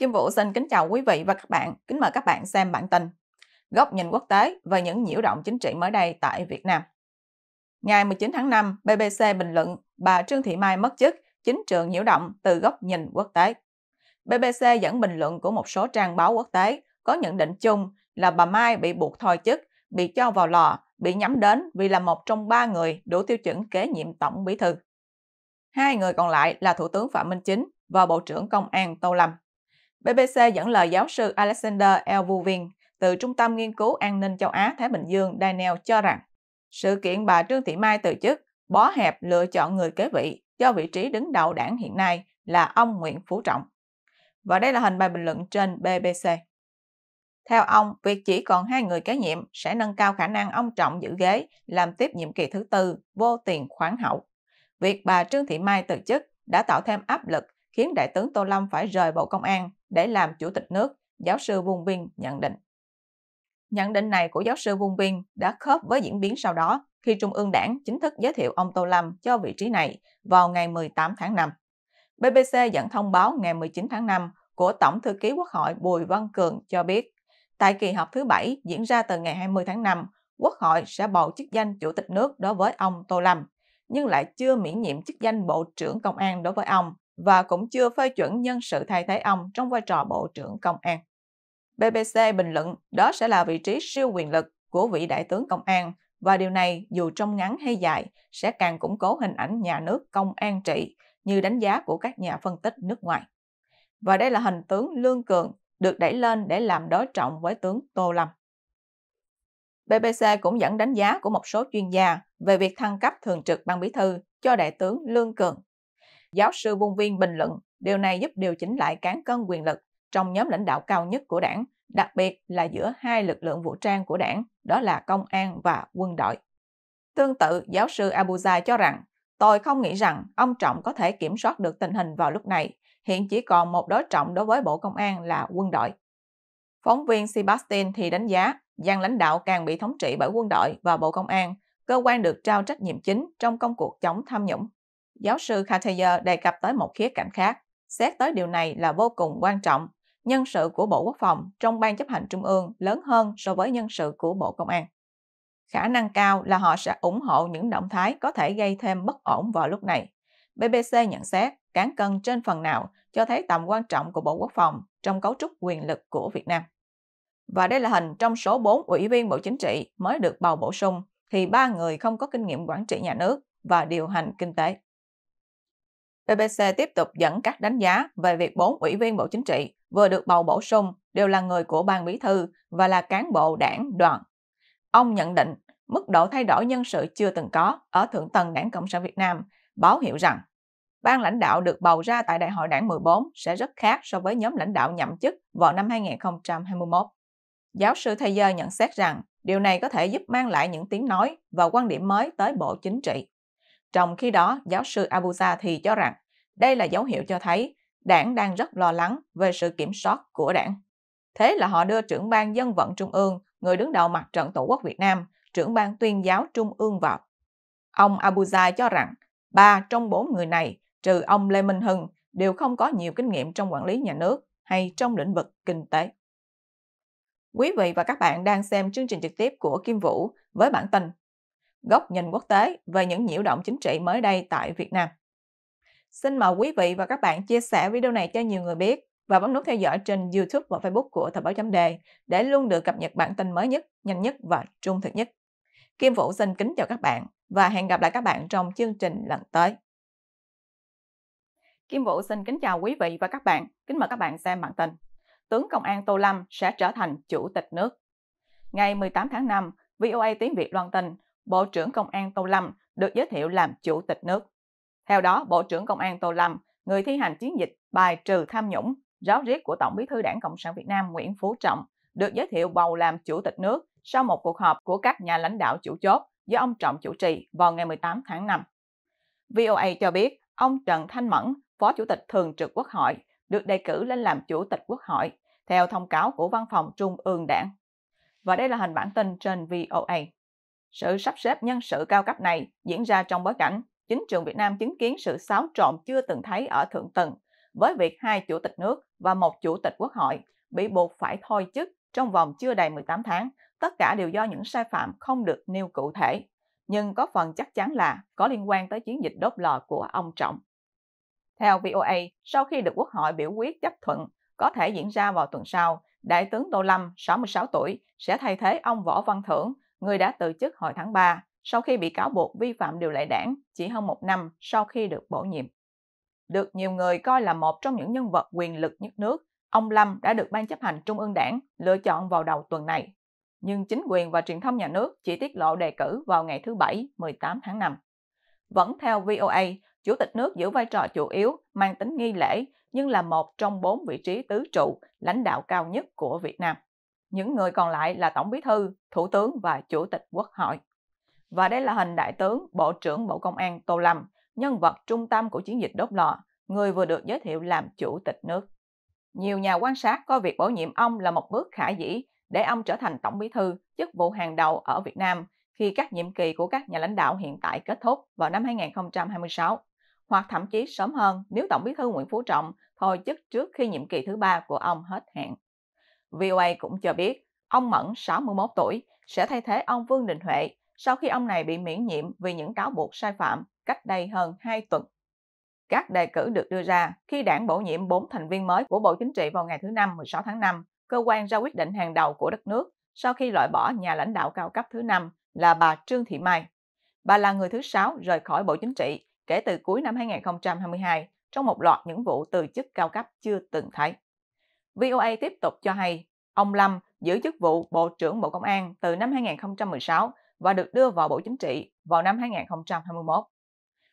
Kim Vũ xin kính chào quý vị và các bạn. Kính mời các bạn xem bản tin Góc nhìn quốc tế về những nhiễu động chính trị mới đây tại Việt Nam. Ngày 19 tháng 5, BBC bình luận bà Trương Thị Mai mất chức, chính trường nhiễu động từ góc nhìn quốc tế. BBC dẫn bình luận của một số trang báo quốc tế có nhận định chung là bà Mai bị buộc thôi chức, bị cho vào lò, bị nhắm đến vì là một trong ba người đủ tiêu chuẩn kế nhiệm tổng bí thư. Hai người còn lại là Thủ tướng Phạm Minh Chính và Bộ trưởng Công an Tô Lâm. BBC dẫn lời giáo sư Alexander L. Vuvin từ Trung tâm Nghiên cứu An ninh châu Á-Thái Bình Dương Daniel cho rằng sự kiện bà Trương Thị Mai từ chức bó hẹp lựa chọn người kế vị cho vị trí đứng đầu đảng hiện nay là ông Nguyễn Phú Trọng. Và đây là hình bài bình luận trên BBC. Theo ông, việc chỉ còn hai người kế nhiệm sẽ nâng cao khả năng ông Trọng giữ ghế làm tiếp nhiệm kỳ thứ tư vô tiền khoáng hậu. Việc bà Trương Thị Mai từ chức đã tạo thêm áp lực khiến Đại tướng Tô Lâm phải rời Bộ Công an để làm Chủ tịch nước, giáo sư Vuông viên nhận định. Nhận định này của giáo sư Vuông viên đã khớp với diễn biến sau đó khi Trung ương Đảng chính thức giới thiệu ông Tô Lâm cho vị trí này vào ngày 18 tháng 5. BBC dẫn thông báo ngày 19 tháng 5 của Tổng thư ký Quốc hội Bùi Văn Cường cho biết, tại kỳ họp thứ bảy diễn ra từ ngày 20 tháng 5, Quốc hội sẽ bầu chức danh Chủ tịch nước đối với ông Tô Lâm, nhưng lại chưa miễn nhiệm chức danh Bộ trưởng Công an đối với ông, và cũng chưa phê chuẩn nhân sự thay thế ông trong vai trò Bộ trưởng Công an. BBC bình luận đó sẽ là vị trí siêu quyền lực của vị đại tướng công an và điều này dù trong ngắn hay dài sẽ càng củng cố hình ảnh nhà nước công an trị như đánh giá của các nhà phân tích nước ngoài. Và đây là hình tướng Lương Cường được đẩy lên để làm đối trọng với tướng Tô Lâm. BBC cũng dẫn đánh giá của một số chuyên gia về việc thăng cấp thường trực ban bí thư cho đại tướng Lương Cường Giáo sư Buôn Viên bình luận, điều này giúp điều chỉnh lại cán cân quyền lực trong nhóm lãnh đạo cao nhất của đảng, đặc biệt là giữa hai lực lượng vũ trang của đảng, đó là công an và quân đội. Tương tự, giáo sư Abuja cho rằng, tôi không nghĩ rằng ông Trọng có thể kiểm soát được tình hình vào lúc này, hiện chỉ còn một đối trọng đối với Bộ Công an là quân đội. Phóng viên Sebastian thì đánh giá, gian lãnh đạo càng bị thống trị bởi quân đội và Bộ Công an, cơ quan được trao trách nhiệm chính trong công cuộc chống tham nhũng. Giáo sư Khathayer đề cập tới một khía cạnh khác, xét tới điều này là vô cùng quan trọng. Nhân sự của Bộ Quốc phòng trong Ban chấp hành Trung ương lớn hơn so với nhân sự của Bộ Công an. Khả năng cao là họ sẽ ủng hộ những động thái có thể gây thêm bất ổn vào lúc này. BBC nhận xét cán cân trên phần nào cho thấy tầm quan trọng của Bộ Quốc phòng trong cấu trúc quyền lực của Việt Nam. Và đây là hình trong số 4 ủy viên Bộ Chính trị mới được bầu bổ sung thì ba người không có kinh nghiệm quản trị nhà nước và điều hành kinh tế. BBC tiếp tục dẫn các đánh giá về việc bốn ủy viên Bộ Chính trị vừa được bầu bổ sung đều là người của ban bí thư và là cán bộ đảng đoàn. Ông nhận định mức độ thay đổi nhân sự chưa từng có ở thượng tầng đảng Cộng sản Việt Nam, báo hiệu rằng ban lãnh đạo được bầu ra tại Đại hội đảng 14 sẽ rất khác so với nhóm lãnh đạo nhậm chức vào năm 2021. Giáo sư Thay Giờ nhận xét rằng điều này có thể giúp mang lại những tiếng nói và quan điểm mới tới Bộ Chính trị. Trong khi đó, giáo sư Abusa thì cho rằng đây là dấu hiệu cho thấy đảng đang rất lo lắng về sự kiểm soát của đảng. Thế là họ đưa trưởng ban dân vận trung ương, người đứng đầu mặt trận Tổ quốc Việt Nam, trưởng ban tuyên giáo trung ương vào. Ông Abuja cho rằng ba trong bốn người này, trừ ông Lê Minh Hưng, đều không có nhiều kinh nghiệm trong quản lý nhà nước hay trong lĩnh vực kinh tế. Quý vị và các bạn đang xem chương trình trực tiếp của Kim Vũ với bản tin góc nhìn quốc tế về những nhiễu động chính trị mới đây tại Việt Nam. Xin mời quý vị và các bạn chia sẻ video này cho nhiều người biết và bấm nút theo dõi trên YouTube và Facebook của Thời báo chấm đề để luôn được cập nhật bản tin mới nhất, nhanh nhất và trung thực nhất. Kim Vũ xin kính chào các bạn và hẹn gặp lại các bạn trong chương trình lần tới. Kim Vũ xin kính chào quý vị và các bạn, kính mời các bạn xem bản tin. Tướng Công an Tô Lâm sẽ trở thành Chủ tịch nước. Ngày 18 tháng 5, VOA Tiếng Việt loan tin Bộ trưởng Công an Tô Lâm được giới thiệu làm chủ tịch nước. Theo đó, Bộ trưởng Công an Tô Lâm, người thi hành chiến dịch bài trừ tham nhũng, giáo riết của Tổng bí thư Đảng Cộng sản Việt Nam Nguyễn Phú Trọng, được giới thiệu bầu làm chủ tịch nước sau một cuộc họp của các nhà lãnh đạo chủ chốt do ông Trọng chủ trì vào ngày 18 tháng 5. VOA cho biết, ông Trần Thanh Mẫn, Phó Chủ tịch Thường trực Quốc hội, được đề cử lên làm Chủ tịch Quốc hội, theo thông cáo của Văn phòng Trung ương Đảng. Và đây là hình bản tin trên VOA. Sự sắp xếp nhân sự cao cấp này diễn ra trong bối cảnh chính trường Việt Nam chứng kiến sự xáo trộn chưa từng thấy ở thượng tầng, với việc hai chủ tịch nước và một chủ tịch quốc hội bị buộc phải thôi chức trong vòng chưa đầy 18 tháng, tất cả đều do những sai phạm không được nêu cụ thể, nhưng có phần chắc chắn là có liên quan tới chiến dịch đốt lò của ông Trọng. Theo VOA, sau khi được Quốc hội biểu quyết chấp thuận, có thể diễn ra vào tuần sau, Đại tướng Tô Lâm, 66 tuổi, sẽ thay thế ông Võ Văn Thưởng, người đã từ chức hồi tháng 3 sau khi bị cáo buộc vi phạm điều lệ đảng chỉ hơn một năm sau khi được bổ nhiệm. Được nhiều người coi là một trong những nhân vật quyền lực nhất nước, ông Lâm đã được Ban chấp hành Trung ương đảng lựa chọn vào đầu tuần này. Nhưng chính quyền và truyền thông nhà nước chỉ tiết lộ đề cử vào ngày thứ Bảy 18 tháng 5. Vẫn theo VOA, Chủ tịch nước giữ vai trò chủ yếu mang tính nghi lễ nhưng là một trong bốn vị trí tứ trụ lãnh đạo cao nhất của Việt Nam. Những người còn lại là Tổng Bí Thư, Thủ tướng và Chủ tịch Quốc hội. Và đây là hình Đại tướng Bộ trưởng Bộ Công an Tô Lâm, nhân vật trung tâm của chiến dịch đốt lò, người vừa được giới thiệu làm Chủ tịch nước. Nhiều nhà quan sát coi việc bổ nhiệm ông là một bước khả dĩ để ông trở thành Tổng Bí Thư, chức vụ hàng đầu ở Việt Nam khi các nhiệm kỳ của các nhà lãnh đạo hiện tại kết thúc vào năm 2026 hoặc thậm chí sớm hơn nếu Tổng bí thư Nguyễn Phú Trọng thôi chức trước khi nhiệm kỳ thứ ba của ông hết hạn. VOA cũng cho biết ông Mẫn, 61 tuổi, sẽ thay thế ông Vương Đình Huệ sau khi ông này bị miễn nhiệm vì những cáo buộc sai phạm cách đây hơn 2 tuần. Các đề cử được đưa ra khi đảng bổ nhiệm 4 thành viên mới của Bộ Chính trị vào ngày thứ Năm 16 tháng 5, cơ quan ra quyết định hàng đầu của đất nước sau khi loại bỏ nhà lãnh đạo cao cấp thứ năm là bà Trương Thị Mai. Bà là người thứ sáu rời khỏi Bộ Chính trị kể từ cuối năm 2022 trong một loạt những vụ từ chức cao cấp chưa từng thấy. VOA tiếp tục cho hay ông Lâm giữ chức vụ Bộ trưởng Bộ Công an từ năm 2016 và được đưa vào Bộ Chính trị vào năm 2021.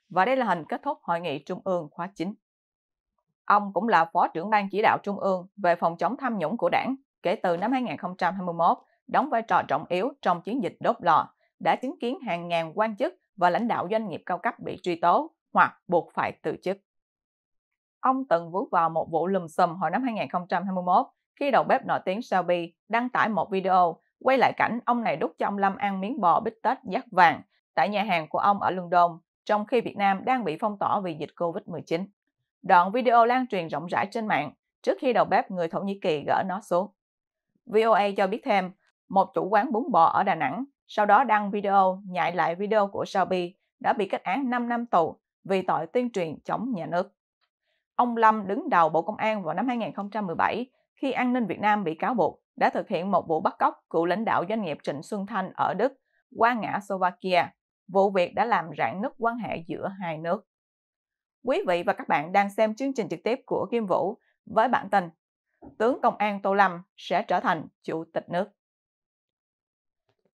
Và đây là hình kết thúc Hội nghị Trung ương khóa 9. Ông cũng là Phó trưởng Ban chỉ đạo Trung ương về phòng chống tham nhũng của đảng kể từ năm 2021, đóng vai trò trọng yếu trong chiến dịch đốt lò, đã chứng kiến hàng ngàn quan chức và lãnh đạo doanh nghiệp cao cấp bị truy tố hoặc buộc phải từ chức. Ông từng vướng vào một vụ lùm xùm hồi năm 2021 khi đầu bếp nổi tiếng Shelby đăng tải một video quay lại cảnh ông này đút cho ông Lâm ăn miếng bò bít tết dắt vàng tại nhà hàng của ông ở London, trong khi Việt Nam đang bị phong tỏa vì dịch COVID-19. Đoạn video lan truyền rộng rãi trên mạng trước khi đầu bếp người Thổ Nhĩ Kỳ gỡ nó xuống. VOA cho biết thêm, một chủ quán bún bò ở Đà Nẵng sau đó đăng video nhại lại video của Shelby đã bị kết án 5 năm tù vì tội tuyên truyền chống nhà nước. Ông Lâm đứng đầu Bộ Công an vào năm 2017 khi An ninh Việt Nam bị cáo buộc đã thực hiện một vụ bắt cóc cựu lãnh đạo doanh nghiệp Trịnh Xuân Thanh ở Đức qua ngã Slovakia. Vụ việc đã làm rạn nứt quan hệ giữa hai nước. Quý vị và các bạn đang xem chương trình trực tiếp của Kim Vũ với bản tin Tướng Công an Tô Lâm sẽ trở thành Chủ tịch nước.